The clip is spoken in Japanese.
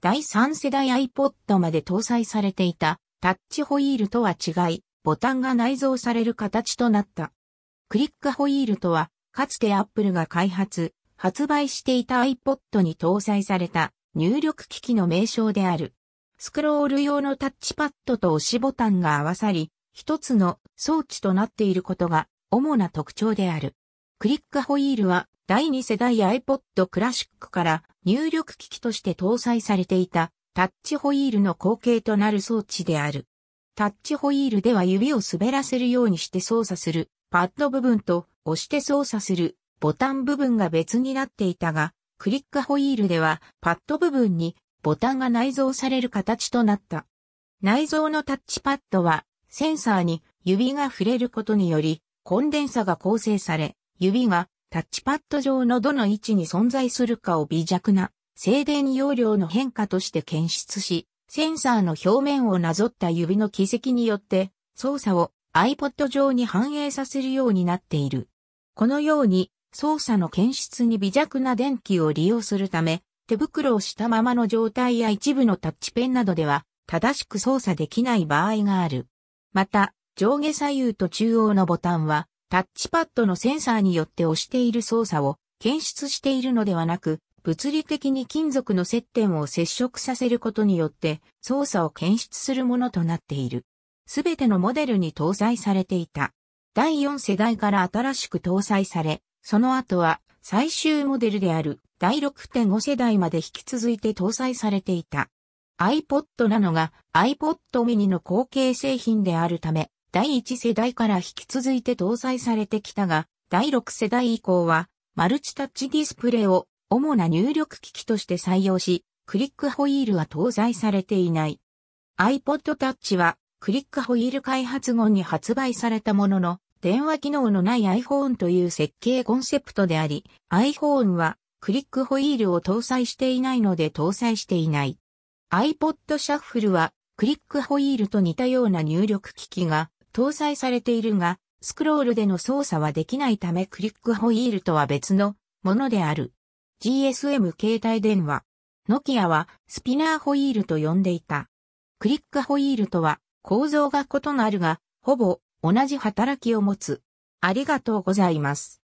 第3世代 iPod まで搭載されていたタッチホイールとは違い、ボタンが内蔵される形となった。クリックホイールとは、かつて Apple が開発、発売していた iPod に搭載された入力機器の名称である。スクロール用のタッチパッドと押しボタンが合わさり、一つの装置となっていることが主な特徴である。クリックホイールは第2世代 iPod Classic から入力機器として搭載されていたタッチホイールの後継となる装置である。タッチホイールでは指を滑らせるようにして操作するパッド部分と押して操作するボタン部分が別になっていたが、クリックホイールではパッド部分にボタンが内蔵される形となった。内蔵のタッチパッドはセンサーに指が触れることによりコンデンサが構成され、指がタッチパッド上のどの位置に存在するかを微弱な静電容量の変化として検出し、センサーの表面をなぞった指の軌跡によって操作を iPod 上に反映させるようになっている。このように操作の検出に微弱な電気を利用するため、手袋をしたままの状態や一部のタッチペンなどでは正しく操作できない場合がある。また、上下左右と中央のボタンはタッチパッドのセンサーによって押している操作を検出しているのではなく、物理的に金属の接点を接触させることによって操作を検出するものとなっている。すべてのモデルに搭載されていた。第4世代から新しく搭載され、その後は最終モデルである第6.5世代まで引き続いて搭載されていた。iPod なのが iPod mini の後継製品であるため、第1世代から引き続いて搭載されてきたが、第6世代以降は、マルチタッチディスプレイを主な入力機器として採用し、クリックホイールは搭載されていない。iPod Touch は、クリックホイール開発後に発売されたものの、電話機能のない iPhone という設計コンセプトであり、iPhone はクリックホイールを搭載していないので搭載していない。iPod Shuffle はクリックホイールと似たような入力機器が搭載されているが、スクロールでの操作はできないためクリックホイールとは別のものである。GSM 携帯電話。ノキアはスピナーホイールと呼んでいた。クリックホイールとは構造が異なるが、ほぼ同じ働きを持つ。ありがとうございます。